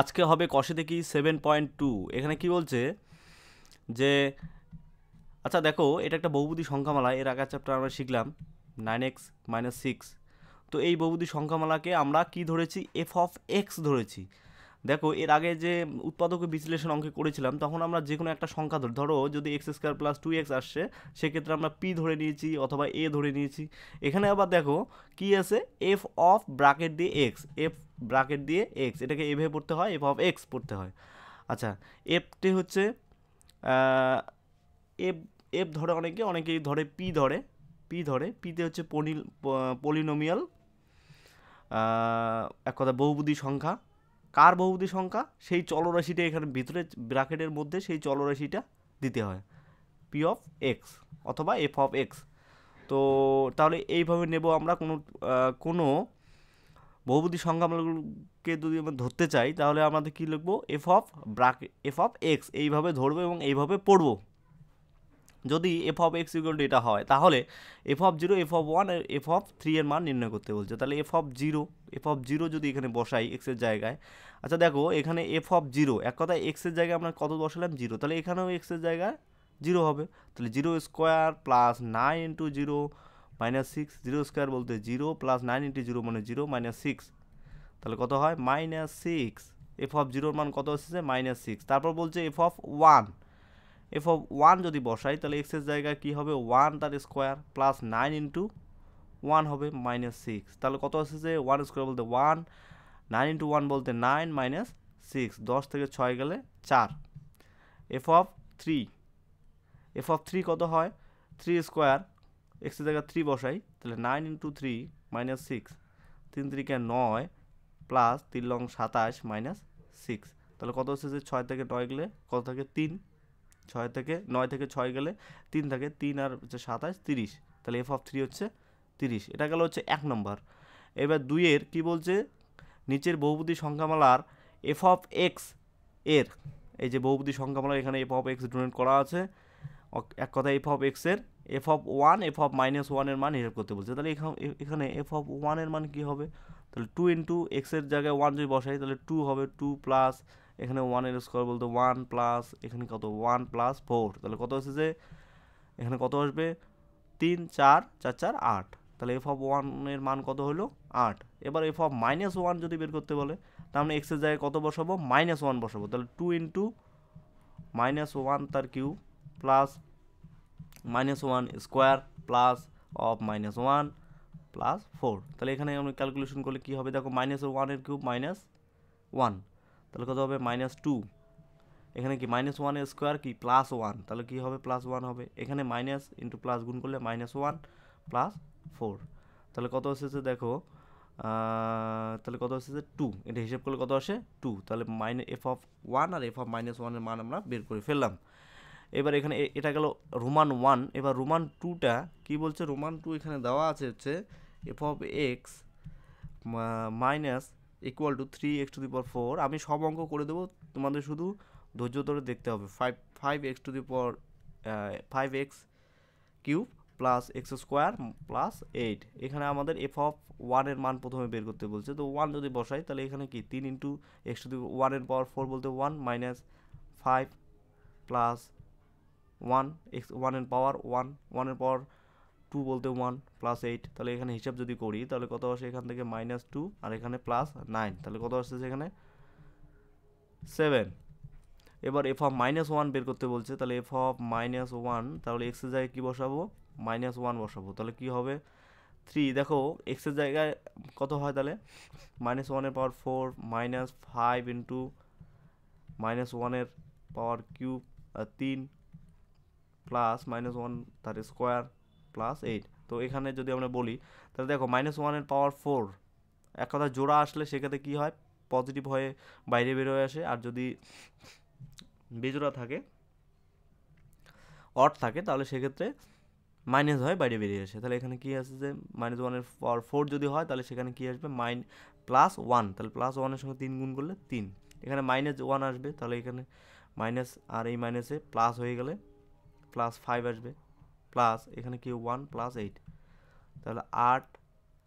আজকে হবে কষে দেখি সেভেন পয়েন্ট টু এখানে কি বলছে যে আচ্ছা দেখো এটা একটা বহুবুধি সংখ্যামালা এর আগের চ্যাপ্টার আমরা শিখলাম নাইন এক্স মাইনাস সিক্স তো এই বহুবুধি সংখ্যামালাকে আমরা কি ধরেছি এফ অফ এক্স ধরেছি দেখো এর আগে যে উৎপাদক বিশ্লেষণ অঙ্কে করেছিলাম তখন আমরা যে কোনো একটা সংখ্যা ধর ধরো যদি x square plus two x আসছে সেক্ষেত্রে আমরা পি ধরে নিয়েছি অথবা এ ধরে নিয়েছি এখানে আবার দেখো কি আছে এফ অফ ব্রাকেট দিয়ে এক্স এফ ব্রাকেট দিয়ে এক্স এটাকে এভে পড়তে হয় এফ অফ এক্স পড়তে হয় আচ্ছা এফটি হচ্ছে এফ এফ ধরে অনেকে অনেকেই ধরে পি ধরে পি ধরে পিতে হচ্ছে পলিনোমিয়াল এক কথা বহুবুদি সংখ্যা কার বহুপদী সংখ্যা সেই চলরাশিটা এখানে ভিতরে ব্র্যাকেটের মধ্যে সেই চলরাশিটা দিতে হয় পি অফ এক্স অথবা এফ অফ এক্স তো তাহলে এইভাবে নেব আমরা কোনো কোনো বহুপদী সংখ্যাগুলোকে যদি আমরা ধরতে চাই তাহলে আমাদের কী লিখবো F of bracket F of x এইভাবে ধরবো এবং এইভাবে পড়বো যদি F of x equal to এটা হয় তাহলে F of zero F of one F of three এর মান নির্ণয় করতে বলছে তাহলে F of zero F of zero যদি এখানে বসাই এক্সের জায়গায় আচ্ছা দেখো এখানে এফ অফ জিরো এক কথায় এক্সের জায়গায় আমরা কত বসালাম জিরো তাহলে এখানেও এক্সের জায়গায় জিরো হবে তাহলে zero square plus nine into zero minus six zero square বলতে zero plus nine into zero মানে জিরো মাইনাস সিক্স তাহলে কত হয় মাইনাস সিক্স এফ অফ জিরোর মান কত এসেছে মাইনাস সিক্স তারপর বলছে F of one F of one যদি বসাই তাহলে এক্সের জায়গায় কী হবে ওয়ান তার square plus nine into one হবে মাইনাস সিক্স তাহলে কত আছে যে ওয়ান স্কোয়ার বলতে ওয়ান নাইন ইন্টু ওয়ান বলতে নাইন মাইনাস সিক্স দশ থেকে ছয় গেলে চার F of three F of three কত হয় থ্রি স্কোয়ার এক্সের জায়গায় থ্রি বসাই তাহলে nine into three minus six তিন তিরিকে নয় প্লাস তিন লং সাতাশ মাইনাস সিক্স তাহলে কত হচ্ছে যে ছয় থেকে নয় গেলে কত থাকে তিন ছয় থেকে নয় থেকে ছয় গেলে তিন থাকে তিন আর হচ্ছে সাতাশ তিরিশ তাহলে এফ অফ থ্রি হচ্ছে তিরিশ এটা গেল হচ্ছে এক নম্বর এবার দুইয়ের কি বলছে নিচের বহুপতি সংখ্যামালার এফ অফ এক্স এর এই যে বহুপতি সংখ্যামালার এখানে এফ অফ এক্স ডোনেট করা আছে এক কথা এফ অফ এক্সের F of one F of minus ওয়ানের মান হিসাব করতে বলছে তাহলে এখানে এফ অফ ওয়ানের মান কী হবে তাহলে টু ইন্টু এক্সের জায়গায় ওয়ান যদি বসাই তাহলে টু হবে টু প্লাস এখানে ওয়ানের স্কোয়ার বলতে ওয়ান প্লাস এখানে কত ওয়ান প্লাস ফোর তাহলে কত হচ্ছে যে এখানে কত আসবে তিন চার চার চার আট তাহলে এফ অফ ওয়ানের মান কত হলো আট এবার এফ অফ মাইনাস ওয়ান যদি বের করতে বলে তাহলে মানে এক্সের জায়গায় কত বসাবো মাইনাস ওয়ান বসাবো তাহলে টু ইন্টু মাইনাস ওয়ান তার cube plus minus one square plus of minus one plus four তাহলে এখানে আমি ক্যালকুলেশন করলে কী হবে দেখো মাইনাস ওয়ানের কিউব মাইনাস ওয়ান তাহলে কত হবে মাইনাস টু এখানে কি মাইনাস ওয়ানের স্কোয়ার কি প্লাস ওয়ান তাহলে কী হবে প্লাস ওয়ান হবে এখানে মাইনাস ইন্টু প্লাস গুণ করলে মাইনাস ওয়ান প্লাস ফোর তাহলে কত এসেছে দেখো তাহলে কত এসেছে টু এটা হিসেব করলে কত আসে টু তাহলে মাইনে এফ অফ ওয়ান আর এফ অফ মাইনাস ওয়ানের মান আমরা বের করে ফেললাম এবার এখানে এটা গেল রোমান ওয়ান এবার রোমান টুটা কি বলছে রোমান টু এখানে দেওয়া আছে হচ্ছে F of x minus equal to three x to the power four আমি সব অঙ্ক করে দেবো তোমাদের শুধু ধৈর্য ধরে দেখতে হবে five five x to the power five x cube plus x square plus eight এখানে আমাদের এফ অফ ওয়ানের মান প্রথমে বের করতে বলছে তো ওয়ান যদি বসাই তাহলে এখানে কি তিন ইন্টু এক্স টু দি ওয়ানের পাওয়ার ফোর বলতে one minus five plus one x ওয়ানের পাওয়ার ওয়ান ওয়ানের পাওয়ার টু বলতে ওয়ান প্লাস এইট তাহলে এখানে হিসাব যদি করি তাহলে কত আসে এখান থেকে মাইনাস টু আর এখানে প্লাস নাইন তাহলে কত আসছে সেখানে সেভেন এবার এফ অফ মাইনাস ওয়ান বের করতে বলছে তাহলে এফ অফ মাইনাস ওয়ান তাহলে এক্সের জায়গায় কী বসাবো মাইনাস ওয়ান বসাবো তাহলে কী হবে থ্রি দেখো এক্সের জায়গায় কত হয় তাহলে মাইনাস ওয়ানের power four minus five into minus ওয়ানের পাওয়ার কিউব তিন প্লাস মাইনাস ওয়ান তার স্কোয়ার প্লাস এইট তো এখানে যদি আমরা বলি তাহলে দেখো মাইনাস ওয়ানের পাওয়ার ফোর এক কথা জোড়া আসলে সেক্ষেত্রে কী হয় পজিটিভ হয়ে বাইরে বেরোয় আসে আর যদি বেজোড়া থাকে অট থাকে তাহলে সেক্ষেত্রে মাইনাস হয় বাইরে বেরিয়ে আসে তাহলে এখানে কী আসে যে মাইনাস ওয়ানের পাওয়ার ফোর যদি হয় তাহলে সেখানে কী আসবে মাইন প্লাস ওয়ান তাহলে প্লাস ওয়ানের সঙ্গে তিন গুণ করলে তিন এখানে মাইনাস ওয়ান আসবে তাহলে এখানে মাইনাস আর এই মাইনাসে প্লাস হয়ে গেলে প্লাস ফাইভ আসবে প্লাস এখানে কি ওয়ান প্লাস এইট তাহলে আট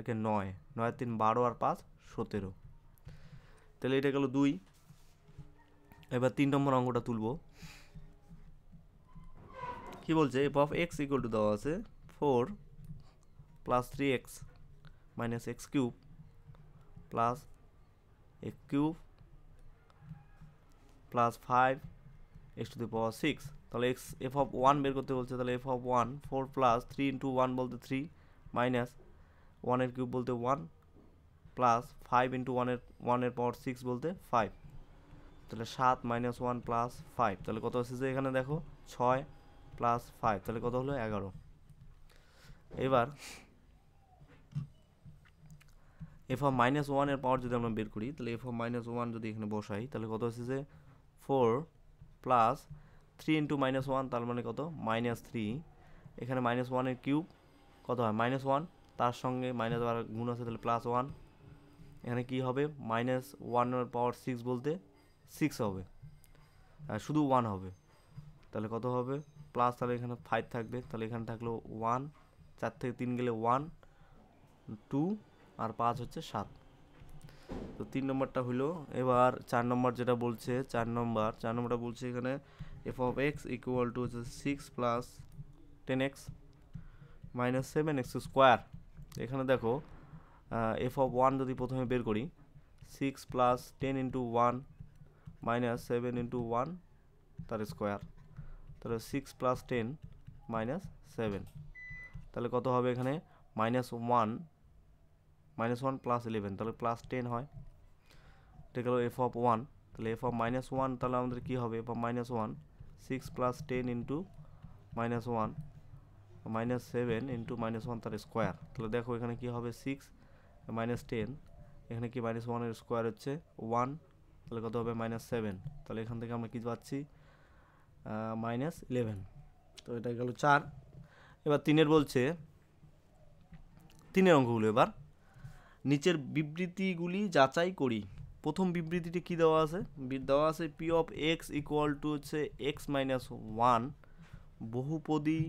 একে নয় নয় তিন বারো আর পাঁচ সতেরো তাহলে এটা গেল দুই এবার তিন নম্বর অঙ্কটা তুলব কি বলছে F of x equal to দেওয়া আছে four plus three x minus x cube plus x cube plus five x to the power six তাহলে এক্স এফ অফ ওয়ান বের করতে বলছে তাহলে F of one four plus three into one বলতে three minus ওয়ানের cube বলতে one plus five into ওয়ানের ওয়ানের পাওয়ার সিক্স বলতে ফাইভ তাহলে সাত মাইনাস ওয়ান প্লাস ফাইভ তাহলে কত আসছে এখানে দেখো ছয় প্লাস ফাইভ তাহলে কত হলো এগারো এবার এফ অফ মাইনাস ওয়ানের পাওয়ার যদি আমরা বের করি তাহলে এফ অফ মাইনাস ওয়ান যদি এখানে বসাই তাহলে কত আসছে four plus three into minus one তার মানে কত মাইনাস থ্রি এখানে মাইনাস ওয়ানের কিউব কত হয় মাইনাস ওয়ান তার সঙ্গে মাইনাস আর গুণ আছে তাহলে প্লাস ওয়ান এখানে কী হবে মাইনাস ওয়ানের পাওয়ার সিক্স বলতে সিক্স হবে শুধু ওয়ান হবে তাহলে কত হবে প্লাস তাহলে এখানে ফাইভ থাকবে তাহলে এখানে থাকলো ওয়ান চার থেকে তিন গেলে ওয়ান টু আর পাঁচ হচ্ছে সাত তো তিন নম্বরটা হলো এবার চার নম্বর যেটা বলছে চার নম্বর চার নম্বরটা বলছে এখানে f of x equal to the 6 plus 10x minus seven x square এখানে দেখো এফ অফ ওয়ান যদি প্রথমে বের করি six plus ten into one minus seven into one তার স্কোয়ার তাহলে six plus ten minus seven তাহলে কত হবে এখানে minus one minus one plus eleven তাহলে প্লাস টেন হয় এটা গেল এফ অফ ওয়ান তাহলে এফ অফ মাইনাস ওয়ান তাহলে আমাদের কী হবে F of minus one six plus ten into minus one minus seven into minus one তার স্কোয়ার তাহলে দেখো এখানে কি হবে সিক্স মাইনাস টেন এখানে কি মাইনাস ওয়ানের স্কোয়ার হচ্ছে ওয়ান তাহলে কত হবে মাইনাস সেভেন তাহলে এখান থেকে আমরা কী পাচ্ছি মাইনাস ইলেভেন তো এটা গেল চার এবার তিনের বলছে তিনের অঙ্কগুলো এবার নিচের বিবৃতিগুলি যাচাই করি প্রথম বিবৃতিটি কি দেওয়া আছে দেওয়া আছে P of x equal to হচ্ছে এক্স মাইনাস ওয়ান বহুপদী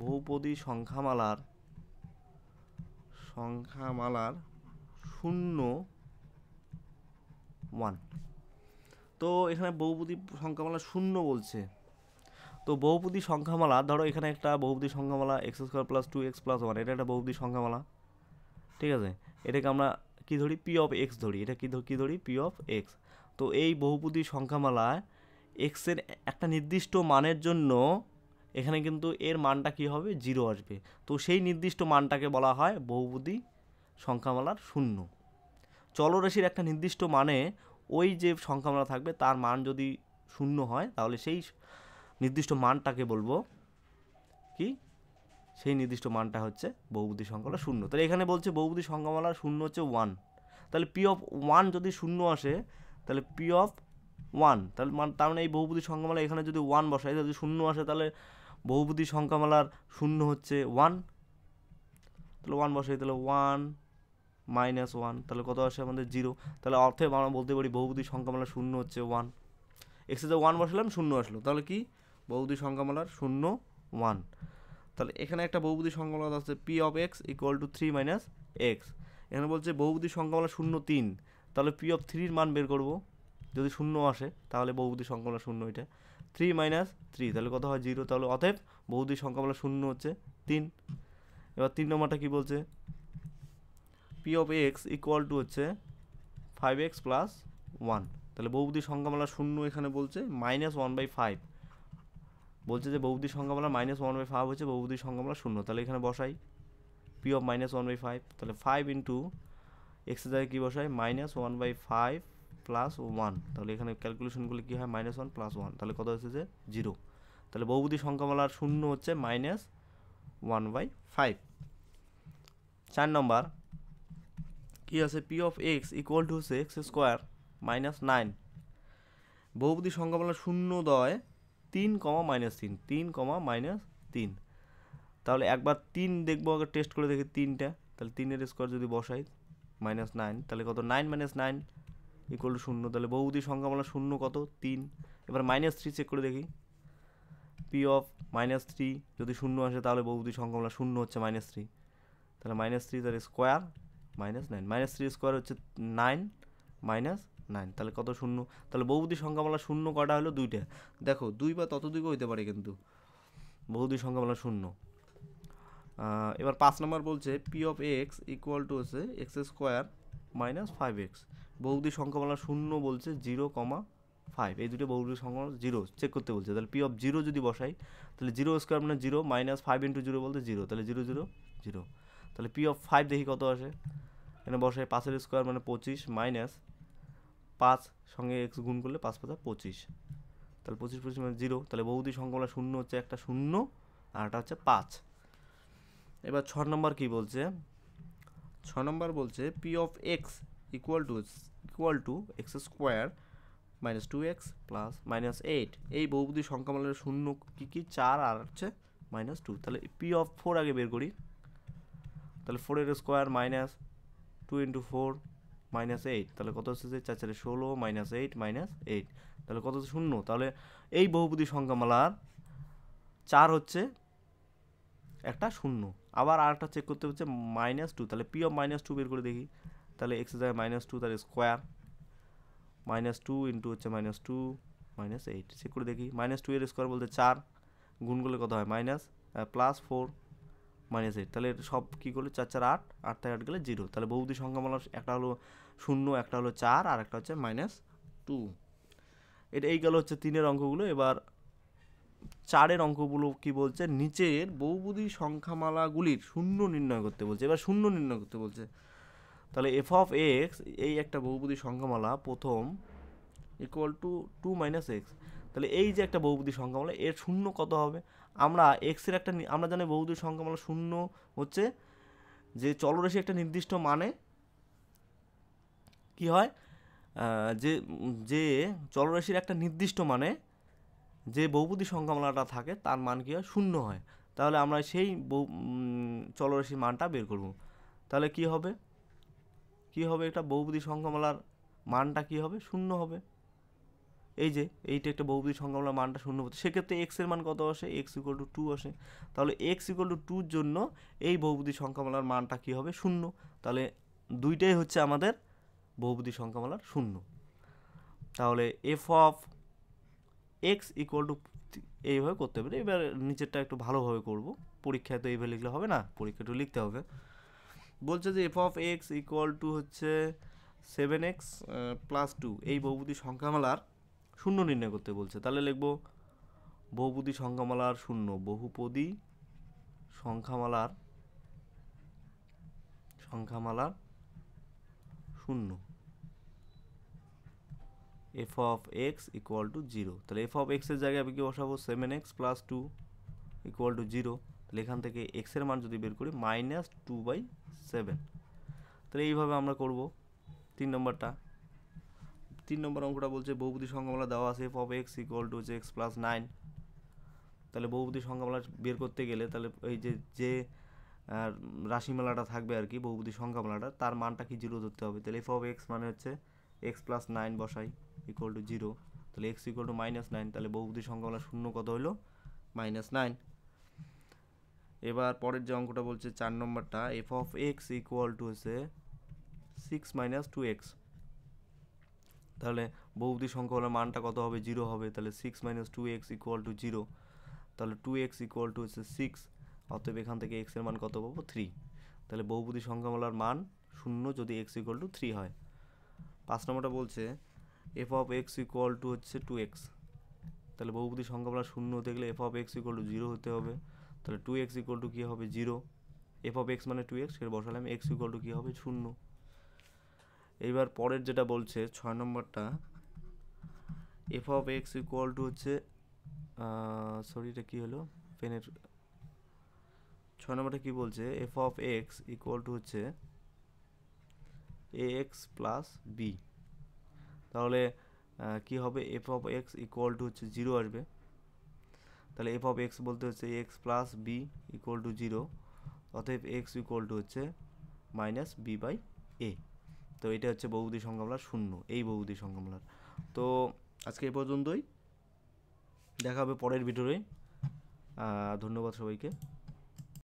বহুপদী সংখ্যামালার সংখ্যামালার শূন্য ওয়ান তো এখানে বহুপদী সংখ্যামালা শূন্য বলছে তো বহুপদী সংখ্যামালা ধরো এখানে একটা বহুপদী সংখ্যামালা x square plus two x plus one এটা একটা বহুপদী সংখ্যামালা ঠিক আছে এটাকে আমরা কি ধরি পি অফ এক্স ধরি এটা কী কী ধরি পি অফ এক্স তো এই বহুপদী সংখ্যামালায় এক্সের একটা নির্দিষ্ট মানের জন্য এখানে কিন্তু এর মানটা কি হবে জিরো আসবে তো সেই নির্দিষ্ট মানটাকে বলা হয় বহুপদী সংখ্যামালার শূন্য চলরাশির একটা নির্দিষ্ট মানে ওই যে সংখ্যামালা থাকবে তার মান যদি শূন্য হয় তাহলে সেই নির্দিষ্ট মানটাকে বলবো কি সেই নির্দিষ্ট মানটা হচ্ছে বহুবুদ্ধি সংখ্যাটা শূন্য তাহলে এখানে বলছে সংখ্যা সংখ্যামালা শূন্য হচ্ছে ওয়ান তাহলে পি অফ ওয়ান যদি শূন্য আসে তাহলে পি অফ ওয়ান তাহলে মান তার মানে এই বহুপদী সংখ্যামালা এখানে যদি ওয়ান বসায় যদি শূন্য আসে তাহলে সংখ্যা সংখ্যামালার শূন্য হচ্ছে ওয়ান তাহলে ওয়ান বসাই তাহলে ওয়ান মাইনাস ওয়ান তাহলে কত আসে আমাদের জিরো তাহলে অর্থে আমরা বলতে পারি সংখ্যা সংখ্যামালা শূন্য হচ্ছে ওয়ান যে ওয়ান বসালাম শূন্য আসলো তাহলে কি সংখ্যা সংখ্যামালার শূন্য ওয়ান তাহলে এখানে একটা বহুপদী সংখ্যামালা আছে P of x equal to three minus x এখানে বলছে সংখ্যা সংখ্যামালা শূন্য তিন তাহলে পি অফ থ্রির মান বের করব যদি শূন্য আসে তাহলে সংখ্যা সংখ্যামালা শূন্য এটা থ্রি মাইনাস থ্রি তাহলে কত হয় জিরো তাহলে অতএব সংখ্যা সংখ্যামালা শূন্য হচ্ছে তিন এবার তিন নম্বরটা কী বলছে P of x equal to হচ্ছে ফাইভ এক্স প্লাস ওয়ান তাহলে সংখ্যা মেলা শূন্য এখানে বলছে মাইনাস ওয়ান বাই ফাইভ বলছে যে বহুবুদ্ধির সংখ্যা বলার মাইনাস ওয়ান বাই ফাইভ হচ্ছে বহুবুদ্ধির সংখ্যা বলার শূন্য তাহলে এখানে বসাই P of minus one by five তাহলে ফাইভ ইন্টু এক্সের জায়গায় কী বসাই minus one by five plus one তাহলে এখানে ক্যালকুলেশনগুলি কী হয় মাইনাস ওয়ান প্লাস ওয়ান তাহলে কত হচ্ছে যে জিরো তাহলে সংখ্যা বলার শূন্য হচ্ছে মাইনাস ওয়ান বাই ফাইভ চার নম্বর কী আছে P of x equal to হচ্ছে এক্স স্কোয়ার মাইনাস নাইন সংখ্যা বলার শূন্য দয় তিন কমা মাইনাস তিন তিন কমা মাইনাস তিন তাহলে একবার তিন দেখবো আগে টেস্ট করে দেখি তিনটা তাহলে তিনের স্কোয়ার যদি বসাই মাইনাস নাইন তাহলে কত nine minus nine equal to শূন্য তাহলে বহুদি সংখ্যা বলা শূন্য কত তিন এবার মাইনাস থ্রি চেক করে দেখি পি অফ মাইনাস থ্রি যদি শূন্য আসে তাহলে বহুদি সংখ্যা বলা শূন্য হচ্ছে মাইনাস থ্রি তাহলে মাইনাস থ্রি তাহলে square minus nine minus three square হচ্ছে নাইন মাইনাস নাইন তাহলে কত শূন্য তাহলে বহুদি সংখ্যামালা শূন্য কটা হলো দুইটা দেখো দুই বা ততদিকও হইতে পারে কিন্তু বহুদী সংখ্যামালা শূন্য এবার পাঁচ নম্বর বলছে P of x equal to হচ্ছে x square minus five x সংখ্যা সংখ্যামালা শূন্য বলছে জিরো কমা ফাইভ এই দুটো বহুদি সংখ্যা জিরো চেক করতে বলছে তাহলে পি অফ জিরো যদি বসাই তাহলে জিরো স্কোয়ার মানে zero minus five into zero বলতে জিরো তাহলে জিরো জিরো জিরো তাহলে পি অফ ফাইভ দেখি কত আসে এখানে বসে পাঁচের স্কোয়ার মানে পঁচিশ মাইনাস পাঁচ সঙ্গে এক্স গুণ করলে পাঁচ পাতা পঁচিশ তাহলে পঁচিশ পঁচিশ মানে জিরো তাহলে সংখ্যা সংখ্যাগুলো শূন্য হচ্ছে একটা শূন্য আর একটা হচ্ছে পাঁচ এবার ছ নম্বর কি বলছে ছ নম্বর বলছে P of x equal to equal to x square minus two x plus minus eight এই সংখ্যা সংখ্যামালের শূন্য কী কী চার আর হচ্ছে মাইনাস টু তাহলে পি অফ ফোর আগে বের করি তাহলে ফোরের square minus two into four minus eight তাহলে কত হচ্ছে যে চার চারে ষোলো মাইনাস এইট মাইনাস এইট তাহলে কত হচ্ছে শূন্য তাহলে এই বহুপদী সংখ্যামালার চার হচ্ছে একটা শূন্য আবার আরেকটা চেক করতে হচ্ছে মাইনাস টু তাহলে পি অফ মাইনাস টু বের করে দেখি তাহলে এক্স যায় মাইনাস টু তার স্কোয়ার মাইনাস টু ইন্টু হচ্ছে minus two minus eight check করে দেখি মাইনাস টু এর স্কোয়ার বলতে চার গুণ করলে কত হয় minus plus four minus eight তাহলে সব কী করলো চার চার আট আট থেকে আট গেলে জিরো তাহলে বহুদি সংখ্যা বলা একটা হলো শূন্য একটা হলো চার আর একটা হচ্ছে মাইনাস টু এটা এই গেলো হচ্ছে তিনের অঙ্কগুলো এবার চারের অঙ্কগুলো কি বলছে নিচের বহুবুধি সংখ্যামালাগুলির শূন্য নির্ণয় করতে বলছে এবার শূন্য নির্ণয় করতে বলছে তাহলে এফ অফ এক্স এই একটা বহুবুধি সংখ্যামালা প্রথম equal to two minus x তাহলে এই যে একটা বহুবুধি সংখ্যামালা এর শূন্য কত হবে আমরা এক্সের একটা আমরা জানি বহুদূর সংখ্যা মানে শূন্য হচ্ছে যে চলরাশি একটা নির্দিষ্ট মানে কি হয় যে যে চলরাশির একটা নির্দিষ্ট মানে যে বহুপদী সংখ্যামালাটা থাকে তার মান কী হয় শূন্য হয় তাহলে আমরা সেই বহু চলরাশির মানটা বের করব তাহলে কি হবে কি হবে এটা বহুপদী সংখ্যামালার মানটা কি হবে শূন্য হবে এই যে এইটা একটা বহুবিধ সংখ্যা আমরা মানটা শূন্য হতো সেক্ষেত্রে এক্সের মান কত আসে এক্স ইকুয়াল টু টু আসে তাহলে এক্স ইকুয়াল টু টুর জন্য এই সংখ্যা সংখ্যামালার মানটা কী হবে শূন্য তাহলে দুইটাই হচ্ছে আমাদের সংখ্যা সংখ্যামালার শূন্য তাহলে F of x equal to এইভাবে করতে পারি এবার নিচেরটা একটু ভালোভাবে করব পরীক্ষায় তো এইভাবে লিখলে হবে না পরীক্ষা একটু লিখতে হবে বলছে যে F of x equal to হচ্ছে সেভেন এক্স প্লাস টু এই সংখ্যা সংখ্যামালার শূন্য নির্ণয় করতে বলছে তাহলে লিখব বহুপদী সংখ্যামালার শূন্য বহুপদী সংখ্যামালার সংখ্যামালার শূন্য F of x equal to zero তাহলে এফ অফ এক্সের জায়গায় আমি কি বসাবো seven x plus two equal to zero তাহলে এখান থেকে এক্সের মান যদি বের করি মাইনাস টু বাই সেভেন তাহলে এইভাবে আমরা করব তিন নম্বরটা তিন নম্বর অঙ্কটা বলছে বহুপতি সংখ্যামালা দেওয়া আছে F of x equal to হচ্ছে এক্স প্লাস নাইন তাহলে বহুপতি সংখ্যামালা বের করতে গেলে তাহলে এই যে যে রাশিমেলাটা থাকবে আর কি বহুপতি সংখ্যামালাটা তার মানটা কি জিরো ধরতে হবে তাহলে এফ অফ এক্স মানে হচ্ছে এক্স প্লাস নাইন বসাই ইকুয়াল টু জিরো তাহলে x equal to minus nine তাহলে বহুপতি সংখ্যামালা শূন্য কত হলো মাইনাস নাইন এবার পরের যে অঙ্কটা বলছে চার নম্বরটা F of x equal to হচ্ছে সিক্স মাইনাস টু এক্স তাহলে বহুবদি সংখ্যা হলে মানটা কত হবে জিরো হবে তাহলে six minus two x equal to zero তাহলে টু এক্স ইকুয়াল টু হচ্ছে সিক্স অতএব এখান থেকে এক্সের মান কত পাবো থ্রি তাহলে সংখ্যা সংখ্যামালার মান শূন্য যদি এক্স ইকুয়াল টু থ্রি হয় পাঁচ নম্বরটা বলছে F of x equal to হচ্ছে টু এক্স তাহলে সংখ্যা সংখ্যামালা শূন্য হতে গেলে F of x equal to zero হতে হবে তাহলে টু এক্স ইকুয়াল টু কী হবে জিরো এফ অফ এক্স মানে টু এক্স সেটা বসালে আমি এক্স ইকুয়াল টু কী হবে শূন্য এইবার পরের যেটা বলছে ছয় নম্বরটা F of x equal to হচ্ছে সরিটা কী হলো পেনের ছয় নম্বরটা কী বলছে F of x equal to হচ্ছে এ এক্স প্লাস বি তাহলে কি হবে F of x equal to হচ্ছে জিরো আসবে তাহলে এফ অফ এক্স বলতে হচ্ছে x plus b equal to zero অতএব এক্স ইকুয়াল টু হচ্ছে মাইনাস বি বাই এ তো এটা হচ্ছে বহুদি সংখ্যামূলার শূন্য এই বহুদি সংখ্যামূলার তো আজকে এ পর্যন্তই দেখা হবে পরের ভিডিওয় ধন্যবাদ সবাইকে